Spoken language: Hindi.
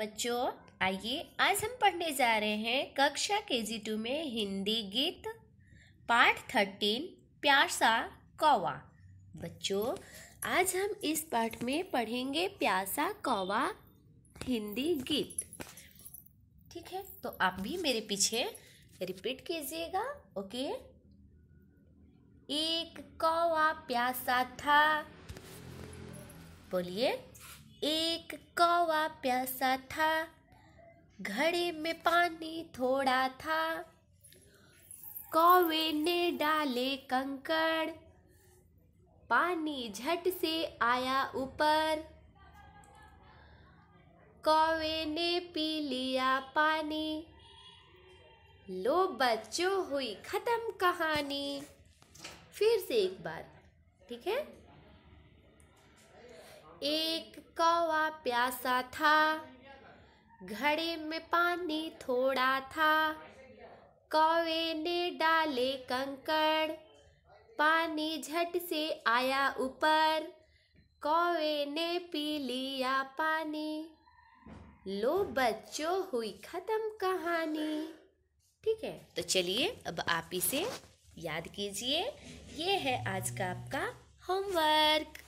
बच्चों आइए आज हम पढ़ने जा रहे हैं कक्षा के जी टू में हिंदी गीत पार्ट थर्टीन प्यार सा कौवा बच्चों आज हम इस पाठ में पढ़ेंगे प्यासा कौवा हिंदी गीत ठीक है तो आप भी मेरे पीछे रिपीट कीजिएगा ओके एक कौवा प्यासा था बोलिए एक कौवा प्यासा था घड़े में पानी थोड़ा था कौवे ने डाले कंकड़ पानी झट से आया ऊपर कौवे ने पी लिया पानी लो बच्चों हुई खत्म कहानी फिर से एक बार ठीक है एक कौवा प्यासा था घड़े में पानी थोड़ा था कौवे ने डाले कंकड़ पानी झट से आया ऊपर कौवे ने पी लिया पानी लो बच्चों हुई ख़त्म कहानी ठीक है तो चलिए अब आप इसे याद कीजिए ये है आज का आपका होमवर्क